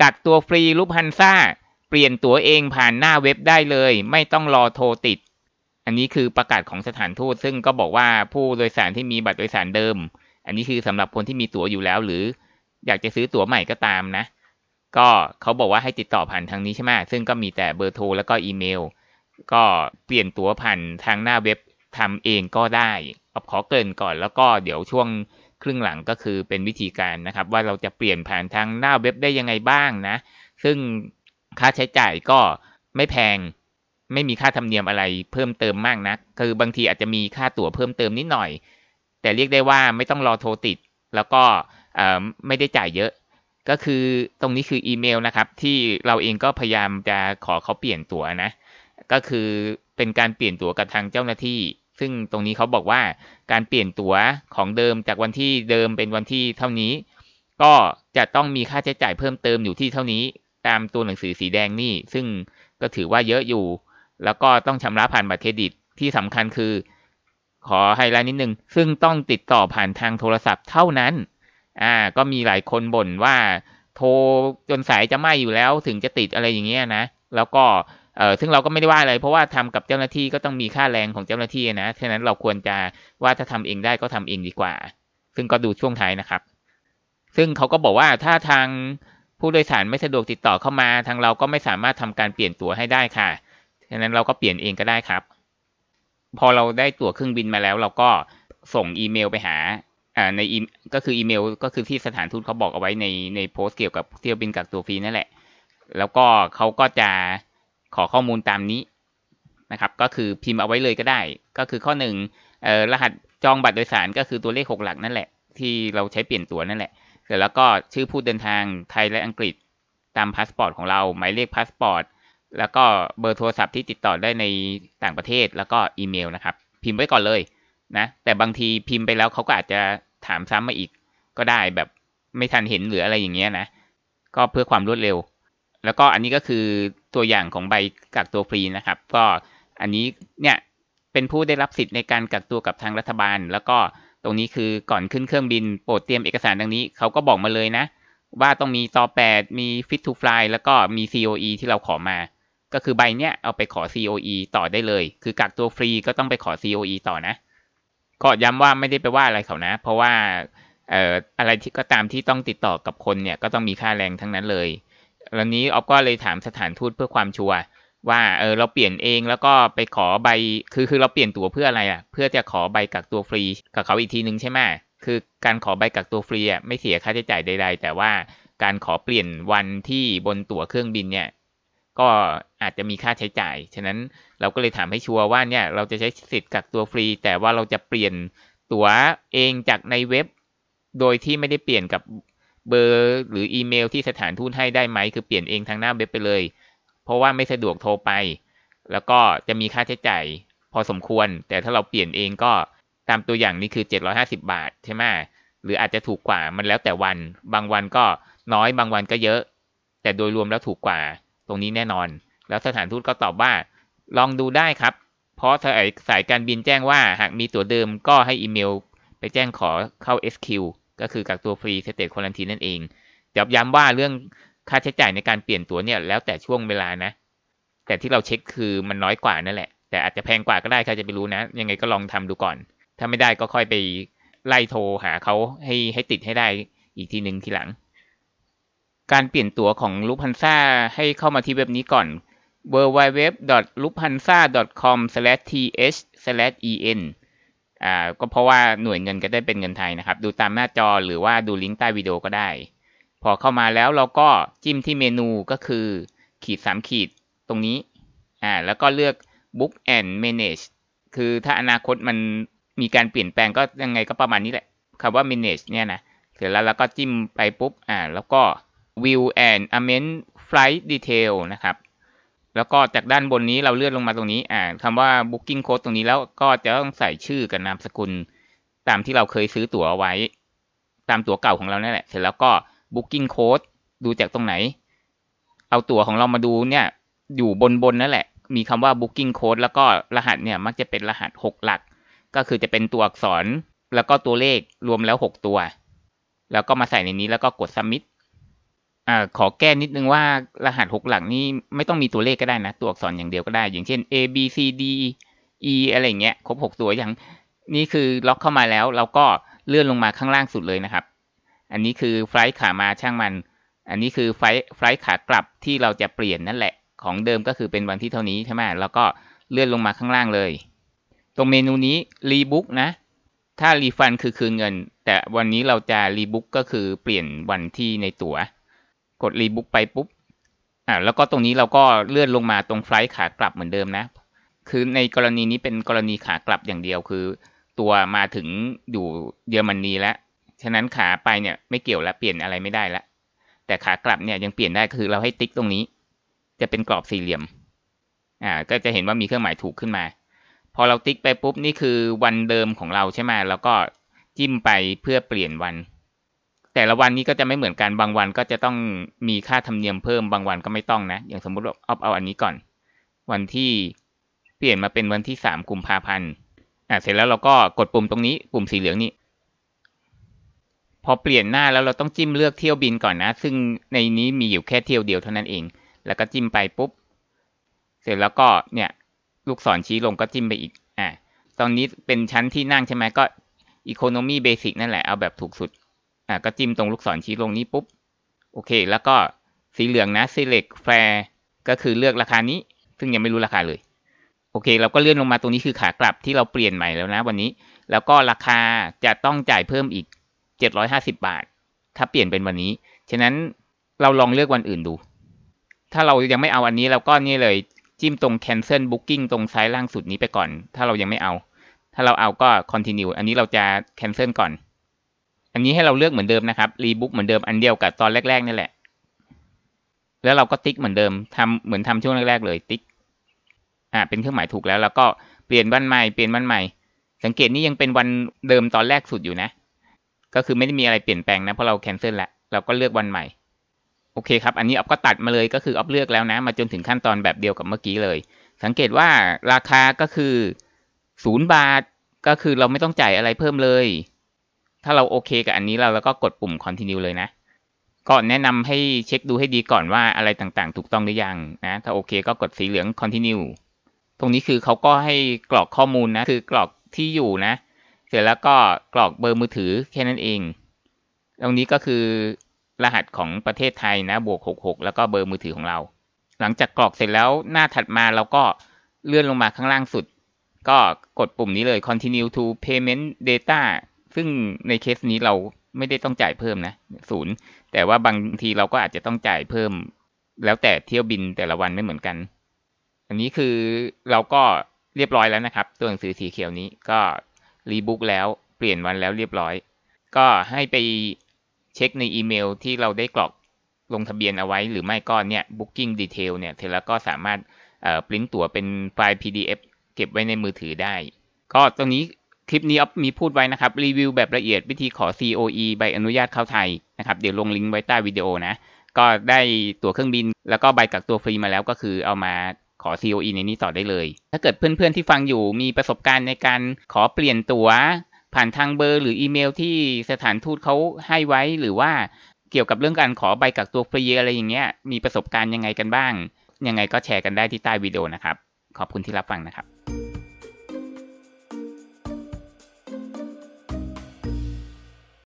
กักตัวฟรีลูปฮันซ่า เปลี่ยนตั๋วเองผ่านหน้าเว็บได้เลย ไม่ต้องรอโทรติด อันนี้คือประกาศของสถานทูตซึ่งก็บอกว่าผู้โดยสารที่มีบัตรโดยสารเดิม อันนี้คือสำหรับคนที่มีตั๋วอยู่แล้วหรือ อยากจะซื้อตั๋วใหม่ก็ตามนะ ก็เขาบอกว่าให้ติดต่อผ่านทางนี้ใช่ไหมซึ่งก็มีแต่เบอร์โทรแล้วก็อีเมล ก็เปลี่ยนตั๋วผ่านทางหน้าเว็บทำเองก็ได้ขอเกินก่อนแล้วก็เดี๋ยวช่วงครึ่งหลังก็คือเป็นวิธีการนะครับ ว่าเราจะเปลี่ยนผ่านทางหน้าเว็บได้ยังไงบ้างนะ ซึ่งค่าใช้จ่ายก็ไม่แพง ไม่มีค่าธรรมเนียมอะไรเพิ่มเติมมากนะคือบางทีอาจจะมีค่าตั๋วเพิ่มเติมนิดหน่อย แต่เรียกได้ว่าไม่ต้องรอโทรติด แล้วก็ไม่ได้จ่ายเยอะ ก็คือตรงนี้คืออีเมลนะครับ ที่เราเองก็พยายามจะขอเขาเปลี่ยนตั๋วนะ ก็คือเป็นการเปลี่ยนตั๋วกับทางเจ้าหน้าที่ซึ่งตรงนี้เขาบอกว่าการเปลี่ยนตั๋วของเดิมจากวันที่เดิมเป็นวันที่เท่านี้ ก็จะต้องมีค่าใช้จ่ายเพิ่มเติมอยู่ที่เท่านี้ ตามตัวหนังสือสีแดงนี่ซึ่งก็ถือว่าเยอะอยู่ แล้วก็ต้องชำระผ่านบัตรเครดิตที่สำคัญคือขอไฮไลท์นิดนึงซึ่งต้องติดต่อผ่านทางโทรศัพท์เท่านั้น อ่า ก็มีหลายคนบ่นว่าโทรจนสายจะไหมอยู่แล้วถึงจะติดอะไรอย่างเงี้ยนะแล้วก็เออซึ่งเราก็ไม่ได้ว่าอะไรเพราะว่าทำกับเจ้าหน้าที่ก็ต้องมีค่าแรงของเจ้าหน้าที่นะฉะนั้นเราควรจะว่าถ้าทำเองได้ก็ทำเองดีกว่า ซึ่งก็ดูช่วงท้ายนะครับ ซึ่งเขาก็บอกว่าถ้าทางผู้โดยสารไม่สะดวกติดต่อเข้ามา ทางเราก็ไม่สามารถทำการเปลี่ยนตั๋วให้ได้ค่ะฉะนั้นเราก็เปลี่ยนเองก็ได้ครับ พอเราได้ตั๋วเครื่องบินมาแล้ว เราก็ส่งอีเมลไปหา อ่าในอีก็คืออีเมลก็คือที่สถานทูตเขาบอกเอาไว้ในในโพสต์เกี่ยวกับเที่ยวบินกักตัวฟรีนั่นแหละ แล้วก็เขาก็จะขอข้อมูลตามนี้นะครับ ก็คือพิมพ์เอาไว้เลยก็ได้ ก็คือข้อหนึ่งรหัสจองบัตรโดยสารก็คือตัวเลข 6 หลักนั่นแหละที่เราใช้เปลี่ยนตัวนั่นแหละเสร็จแล้วก็ชื่อผู้เดินทางไทยและอังกฤษ ตามพาสปอร์ตของเราหมายเลขพาสปอร์ตแล้วก็เบอร์โทรศัพท์ที่ติดต่อได้ในต่างประเทศแล้วก็อีเมลนะครับ พิมพ์ไว้ก่อนเลยนะ แต่บางทีพิมพ์ไปแล้วเขาก็อาจจะถามซ้ำมาอีก ก็ได้แบบไม่ทันเห็นหรืออะไรอย่างเงี้ยนะ ก็เพื่อความรวดเร็วแล้วก็อันนี้ก็คือตัวอย่างของใบกักตัวฟรีนะครับ ก็อันนี้เนี่ยเป็นผู้ได้รับสิทธิ์ในการกักตัวกับทางรัฐบาล แล้วก็ตรงนี้คือก่อนขึ้นเครื่องบินโปรดเตรียมเอกสารดังนี้เขาก็บอกมาเลยนะว่าต้องมีต่อดมี Fit to Fly แล้วก็มี COE ที่เราขอมาก็คือใบเนี้ยเอาไปขอ COE ต่อได้เลยคือกักตัวฟรีก็ต้องไปขอ COE ต่อนะ ก็ย้ำว่าไม่ได้ไปว่าอะไรเขานะ เพราะว่าอะไรที่ก็ตามที่ต้องติดต่อกับคนเนี่ย ก็ต้องมีค่าแรงทั้งนั้นเลยแล้วนี้ออฟก็เลยถามสถานทูตเพื่อความชัวร์ว่าเออเราเปลี่ยนเองแล้วก็ไปขอใบคือคือเราเปลี่ยนตั๋วเพื่ออะไรอ่ะ เพื่อจะขอใบกักตัวฟรี กับเขาอีกทีนึงใช่ไหมคือการขอใบกักตัวฟรีอ่ะไม่เสียค่าใช้จ่ายใดๆแต่ว่าการขอเปลี่ยนวันที่บนตั๋วเครื่องบินเนี่ยก็อาจจะมีค่าใช้จ่ายฉะนั้นเราก็เลยถามให้ชัวร์ว่าเนี่ยเราจะใช้สิทธิ์กักตัวฟรีแต่ว่าเราจะเปลี่ยนตั๋วเองจากในเว็บ โดยที่ไม่ได้เปลี่ยนกับเบอร์ หรืออีเมล ที่สถานทูตให้ได้ไหมคือเปลี่ยนเองทางหน้าเว็บไปเลย เพราะว่าไม่สะดวกโทรไป แล้วก็จะมีค่าใช้จ่าย พอสมควรแต่ถ้าเราเปลี่ยนเองก็ตามตัวอย่างนี้คือ 750 บาทใช่ไหมหรืออาจจะถูกกว่ามันแล้วแต่วันบางวันก็น้อยบางวันก็เยอะ แต่โดยรวมแล้วถูกกว่า ตรงนี้แน่นอน แล้วสถานทูตก็ตอบว่า ลองดูได้ครับ เพราะสายสายการบินแจ้งว่า หากมีตั๋วเดิมก็ให้อีเมลไปแจ้งขอเข้า SQ ก็คือกักตัวฟรีสเตทคอลันทีนั่นเองจตบย้ำว่าเรื่องค่าใช้จ่ายในการเปลี่ยนตั๋วเนี่ย แล้วแต่ช่วงเวลานะ แต่ที่เราเช็คคือมันน้อยกว่านั่นแหละ แต่อาจจะแพงกว่าก็ได้ใครจะไปรู้นะ ยังไงก็ลองทำดูก่อน ถ้าไม่ได้ก็ค่อยไปไล่โทรหาเขาให้ให้ติดให้ได้อีกทีหนึ่งทีหลัง การเปลี่ยนตั๋วของลูพันซ่าให้เข้ามาที่เว็บนี้ก่อน w w w l u p a n z a c o m t h en อ่าก็เพราะว่าหน่วยเงินก็ได้เป็นเงินไทยนะครับ ดูตามหน้าจอหรือว่าดูลิงก์ใต้วิดีโอก็ได้ พอเข้ามาแล้วเราก็จิ้มที่เมนูก็คือขีดสามขีดตรงนี้อ่าแล้วก็เลือก book and manage คือถ้าอนาคตมันมีการเปลี่ยนแปลงก็ยังไงก็ประมาณนี้แหละคำว่า manage เนี่ยนะเสร็จแล้วเราก็จิ้มไปปุ๊บอ่าแล้วก็ view and amend flight detail นะครับแล้วก็จากด้านบนนี้เราเลื่อนลงมาตรงนี้อ่าคำว่า booking code ตรงนี้แล้วก็จะต้องใส่ชื่อกับนามสกุล ตามที่เราเคยซื้อตั๋วไว้ ตามตั๋วเก่าของเรานั่นแหละ เสร็จแล้วก็ booking code ดูจากตรงไหน เอาตั๋วของเรามาดูเนี่ย อยู่บนบนนั่นแหละ มีคำว่า booking code แล้วก็รหัสเนี่ย มักจะเป็นรหัส 6 หลัก ก็คือจะเป็นตัวอักษร แล้วก็ตัวเลขรวมแล้ว 6 ตัว แล้วก็มาใส่ในนี้ แล้วก็กด submit อขอแก้นิดนึงว่ารหัสหกหลักนี้ไม่ต้องมีตัวเลขก็ได้นะ ตัวอักษรอย่างเดียวก็ได้ อย่างเช่น A B C D E อะไรเงี้ย ครบหกตัวอย่าง นี่คือล็อกเข้ามาแล้วเราก็เลื่อนลงมาข้างล่างสุดเลยนะครับ อันนี้คือไฟล์ขามาช่างมัน อันนี้คือไฟล์ไฟล์ขากลับที่เราจะเปลี่ยนนั่นแหละ ของเดิมก็คือเป็นวันที่เท่านี้ใช่ไหมแล้วก็เลื่อนลงมาข้างล่างเลยตรงเมนูนี้รีบุ๊กนะ ถ้ารีฟัน คือคืนเงินแต่วันนี้เราจะรีบุ๊กก็คือเปลี่ยนวันที่ในตัว๋วกดรีบุ๊กไปปุ๊บ อ่า แล้วก็ตรงนี้เราก็เลื่อนลงมาตรงไฟล์ขากลับเหมือนเดิมนะ คือในกรณีนี้เป็นกรณีขากลับอย่างเดียว คือ ตัวมาถึงอยู่เยอรมนนีแล้ว ฉะนั้นขาไปเนี่ยไม่เกี่ยวแล้วเปลี่ยนอะไรไม่ได้ละแต่ขากลับเนี่ยยังเปลี่ยนได้คือเราให้ติ๊กตรงนี้ จะเป็นกรอบสี่เหลี่ยม อ่า ก็จะเห็นว่ามีเครื่องหมายถูกขึ้นมา พอเราติ๊กไปปุ๊บ นี่คือวันเดิมของเราใช่ไหมแล้วก็จิ้มไปเพื่อเปลี่ยนวันแต่ละวันนี้ก็จะไม่เหมือนกัน บางวัน ก็จะต้องมีค่าธรรมเนียมเพิ่ม บางวันก็ไม่ต้องนะ อย่างสมมุติว่าเอาเอา อันนี้ก่อน วันที่เปลี่ยนมาเป็นวันที่สามกุมภาพันธ์ อ่ะเสร็จแล้วเราก็กดปุ่มตรงนี้ ปุ่มสีเหลืองนี้พอเปลี่ยนหน้าแล้วเราต้องจิ้มเลือกเที่ยวบินก่อนนะ ซึ่งในนี้มีอยู่แค่เที่ยวเดียวเท่านั้นเอง แล้วก็จิ้มไปปุ๊บ เสร็จแล้วก็เนี่ย ลูกศรชี้ลงก็จิ้มไปอีก อ่ะตอนนี้เป็นชั้นที่นั่งใช่ไหมก็อีโคโนมี่เบสิกนั่นแหละ เอาแบบถูกสุดอ่าก็จิ้มตรงลูกศรชี้ลงนี้ปุ๊บโอเคแล้วก็สีเหลืองนะ select fair ก็คือเลือกราคานี้ ซึ่งยังไม่รู้ราคาเลย โอเค เราก็เลื่อนลงมาตรงนี้คือขากลับที่เราเปลี่ยนใหม่แล้วนะ วันนี้ แล้วก็ราคาจะต้องจ่ายเพิ่มอีก750บาทถ้าเปลี่ยนเป็นวันนี้ฉะนั้นเราลองเลือกวันอื่นดู ถ้าเรายังไม่เอาอันนี้เราก็นี่เลยจิ้มตรง cancel booking ตรงซ้ายล่างสุดนี้ไปก่อน ถ้าเรายังไม่เอา ถ้าเราเอาก็ continue อันนี้เราจะ cancel ก่อนอันนี้ให้เราเลือกเหมือนเดิมนะครับรีบุ๊กเหมือนเดิมอันเดียวกับตอนแรก ๆนี่แหละแล้วเราก็ติ๊กเหมือนเดิม ทำเหมือนทำช่วงแรกๆเลย ติ๊กอ่าเป็นเครื่องหมายถูกแล้วแล้วก็เปลี่ยนวันใหม่เปลี่ยนวันใหม่ สังเกตนี่ยังเป็นวันเดิมตอนแรกสุดอยู่นะ ก็คือไม่ได้มีอะไรเปลี่ยนแปลงนะ เพราะเราแคนเซิลแล้วเราก็เลือกวันใหม่ โอเค ครับ อันนี้ออฟก็ตัดมาเลยก็คือออฟเลือกแล้วนะ มาจนถึงขั้นตอนแบบเดียวกับเมื่อกี้เลย สังเกตว่าราคาก็คือศูนย์บาทก็คือเราไม่ต้องจ่ายอะไรเพิ่มเลยถ้าเราโอเคกับอันนี้เราแล้วก็กดปุ่ม continue เลยนะ ก็แนะนำให้เช็คดูให้ดีก่อนว่าอะไรต่างๆ ถูกต้องหรือยังนะ ถ้าโอเคก็กดสีเหลือง continue ตรงนี้คือเขาก็ให้กรอกข้อมูลนะ คือกรอกที่อยู่นะ เสร็จแล้วก็กรอกเบอร์มือถือแค่นั้นเอง ตรงนี้ก็คือรหัสของประเทศไทยนะ บวก66แล้วก็เบอร์มือถือของเรา หลังจากกรอกเสร็จแล้วหน้าถัดมาเราก็เลื่อนลงมาข้างล่างสุด ก็กดปุ่มนี้เลย continue to payment data ซึ่งในเคสนี้เราไม่ได้ต้องจ่ายเพิ่มนะศูนย์แต่ว่าบางทีเราก็อาจจะต้องจ่ายเพิ่ม แล้วแต่เที่ยวบินแต่ละวันไม่เหมือนกัน อันนี้คือเราก็เรียบร้อยแล้วนะครับตัวหนังสือสีเขียวนี้ก็รีบุ๊กแล้วเปลี่ยนวันแล้วเรียบร้อยก็ให้ไปเช็คในอีเมลที่เราได้กรอกลงทะเบียนเอาไว้หรือไม่ก็เนี่ย booking detail เนี่ยเจแล้วก็สามารถปริ้นตั๋วเป็นไฟล์ PDF เก็บไว้ในมือถือได้ ก็ตรงนี้คลิปนี้อ๊อฟมีพูดไว้นะครับ รีวิวแบบละเอียดวิธีขอ COE ใบอนุญาตเข้าไทยนะครับเดี๋ยวลงลิงก์ไว้ใต้วิดีโอนะ ก็ได้ตั๋วเครื่องบิน แล้วก็ใบกักตัวฟรีมาแล้วก็คือเอามาขอ COE ในนี้ต่อได้เลย ถ้าเกิดเพื่อนๆที่ฟังอยู่มีประสบการณ์ในการขอเปลี่ยนตั๋วผ่านทางเบอร์หรืออีเมลที่สถานทูตเขาให้ไว้หรือว่าเกี่ยวกับเรื่องการขอใบกักตัวฟรีอะไรอย่างเงี้ยมีประสบการณ์ยังไงกันบ้าง ยังไงก็แชร์กันได้ที่ใต้วิดีโอนะครับ ขอบคุณที่รับฟังนะครับ